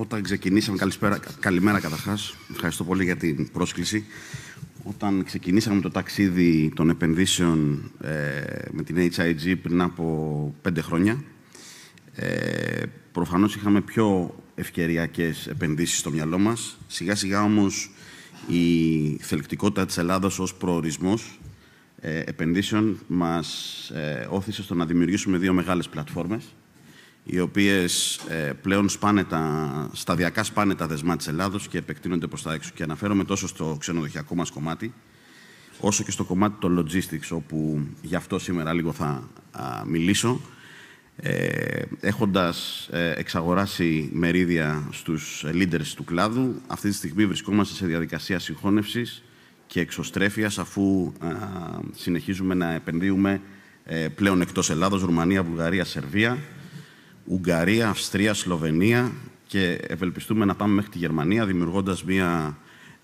όταν ξεκινήσαμε, καλησπέρα, καλημέρα καταρχάς. Ευχαριστώ πολύ για την πρόσκληση. Όταν ξεκινήσαμε το ταξίδι των επενδύσεων ε, με την HIG πριν από πέντε χρόνια, ε, προφανώς είχαμε πιο ευκαιριακές επενδύσεις στο μυαλό μας. Σιγά σιγά όμως η θελκτικότητα της Ελλάδας ως προορισμός ε, επενδύσεων μας ε, όθησε στο να δημιουργήσουμε δύο μεγάλες πλατφόρμες οι οποίες ε, πλέον σπάνε τα, σταδιακά σπάνε τα δεσμά της Ελλάδος και επεκτείνονται προς τα έξω. Και αναφέρομαι τόσο στο ξενοδοχειακό μας κομμάτι, όσο και στο κομμάτι των logistics, όπου γι' αυτό σήμερα λίγο θα μιλήσω, ε, έχοντας ε, εξαγοράσει μερίδια στους leaders του κλάδου. Αυτή τη στιγμή βρισκόμαστε σε διαδικασία συγχώνευσης και εξωστρέφειας, αφού συνεχίζουμε να επενδύουμε ε, πλέον εκτός Ελλάδος, Ρουμανία, Βουλγαρία, Σερβία, Ουγγαρία, Αυστρία, Σλοβενία και ευελπιστούμε να πάμε μέχρι τη Γερμανία δημιουργώντας μια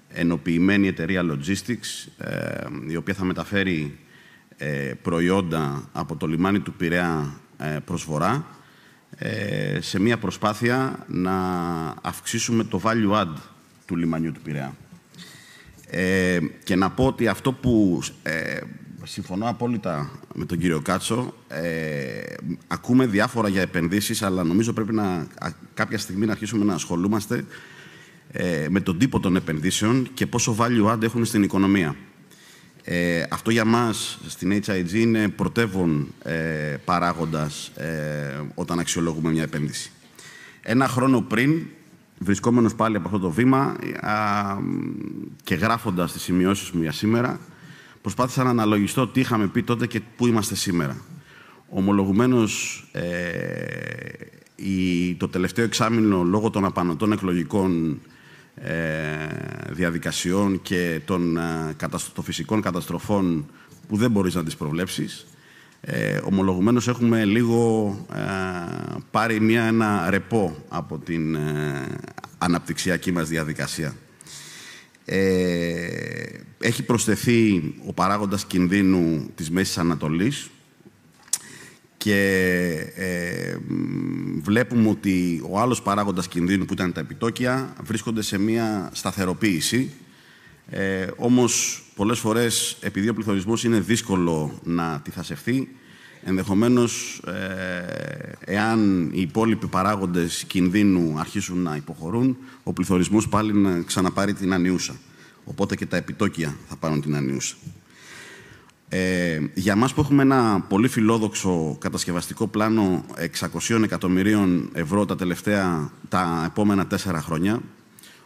ενοποιημένη εταιρεία logistics ε, η οποία θα μεταφέρει ε, προϊόντα από το λιμάνι του Πειραιά ε, προς Βορρά σε μια προσπάθεια να αυξήσουμε το value add του λιμανιού του Πειραιά. Και να πω ότι αυτό που συμφωνώ απόλυτα με τον κύριο Κάτσο. Ε, ακούμε διάφορα για επενδύσεις, αλλά νομίζω πρέπει να, κάποια στιγμή να αρχίσουμε να ασχολούμαστε ε, με τον τύπο των επενδύσεων και πόσο value add έχουν στην οικονομία. Ε, αυτό για μας στην HIG είναι πρωτεύων ε, παράγοντας ε, όταν αξιολογούμε μια επένδυση. Ένα χρόνο πριν, βρισκόμενος πάλι από αυτό το βήμα α, και γράφοντας τις σημειώσεις μου για σήμερα, προσπάθησα να αναλογιστώ τι είχαμε πει τότε και πού είμαστε σήμερα. Ομολογουμένως, ε, το τελευταίο εξάμεινο λόγω των απανοτών εκλογικών ε, διαδικασιών και των, ε, φυσικών καταστροφών που δεν μπορείς να τις προβλέψεις, ε, ομολογουμένως έχουμε λίγο ε, πάρει ένα ρεπό από την ε, αναπτυξιακή μας διαδικασία. Ε, έχει προσθεθεί ο παράγοντας κινδύνου της Μέσης Ανατολής και ε, βλέπουμε ότι ο άλλος παράγοντας κινδύνου που ήταν τα επιτόκια βρίσκονται σε μια σταθεροποίηση. Ε, όμως πολλές φορές επειδή ο πληθωρισμός είναι δύσκολο να τη τυθασευθεί Ενδεχομένως, ε, εάν οι υπόλοιποι παράγοντες κινδύνου αρχίσουν να υποχωρούν, ο πληθωρισμός πάλι να ξαναπάρει την ανιούσα. Οπότε και τα επιτόκια θα πάρουν την ανιούσα. Ε, για μας που έχουμε ένα πολύ φιλόδοξο κατασκευαστικό πλάνο 600 εκατομμυρίων ευρώ τα τελευταία, τα επόμενα τέσσερα χρόνια,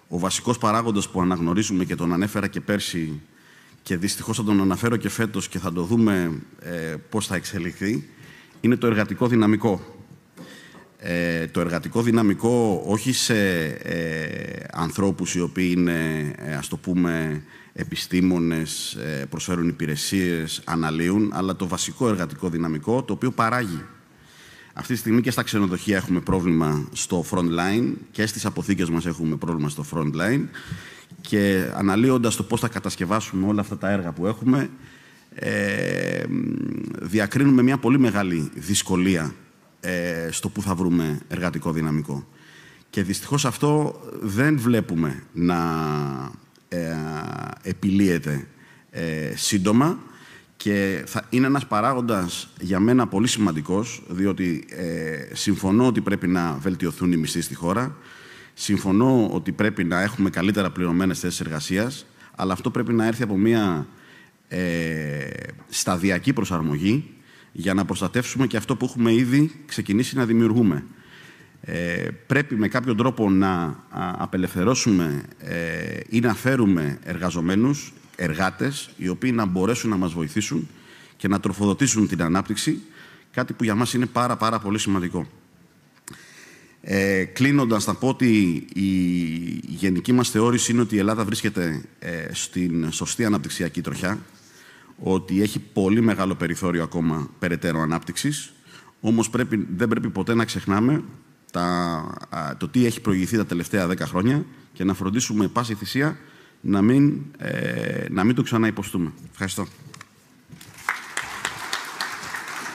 ο βασικός παράγοντας που αναγνωρίζουμε και τον ανέφερα και πέρσι και δυστυχώς θα τον αναφέρω και φέτος και θα το δούμε ε, πώς θα εξελιχθεί, είναι το εργατικό δυναμικό. Ε, το εργατικό δυναμικό όχι σε ε, ανθρώπους οι οποίοι είναι, ε, ας το πούμε, επιστήμονες, ε, προσφέρουν υπηρεσίες, αναλύουν, αλλά το βασικό εργατικό δυναμικό το οποίο παράγει. Αυτή τη στιγμή και στα ξενοδοχεία έχουμε πρόβλημα στο front line και στις αποθήκες μας έχουμε πρόβλημα στο front line και αναλύοντας το πώς θα κατασκευάσουμε όλα αυτά τα έργα που έχουμε, ε, διακρίνουμε μια πολύ μεγάλη δυσκολία ε, στο που θα βρούμε εργατικό δυναμικό. Και δυστυχώς αυτό δεν βλέπουμε να ε, επιλύεται ε, σύντομα και θα είναι ένας παράγοντας για μένα πολύ σημαντικός, διότι συμφωνώ ότι πρέπει να βελτιωθούν οι μισθοί στη χώρα, Συμφωνώ ότι πρέπει να έχουμε καλύτερα πληρωμένες θέσεις εργασίας, αλλά αυτό πρέπει να έρθει από μια ε, σταδιακή προσαρμογή για να προστατεύσουμε και αυτό που έχουμε ήδη ξεκινήσει να δημιουργούμε. Ε, πρέπει με κάποιον τρόπο να απελευθερώσουμε ε, ή να φέρουμε εργαζομένους, εργάτες, οι οποίοι να μπορέσουν να μας βοηθήσουν και να τροφοδοτήσουν την ανάπτυξη, κάτι που για μας είναι πάρα πολύ σημαντικό. Ε, κλείνοντας, θα πω ότι η γενική μας θεώρηση είναι ότι η Ελλάδα βρίσκεται ε, στην σωστή αναπτυξιακή τροχιά, ότι έχει πολύ μεγάλο περιθώριο ακόμα περαιτέρω ανάπτυξης, όμως πρέπει, δεν πρέπει ποτέ να ξεχνάμε τα, το τι έχει προηγηθεί τα τελευταία δέκα χρόνια και να φροντίσουμε πάση θυσία να μην, ε, να μην το ξαναυποστούμε. Ευχαριστώ.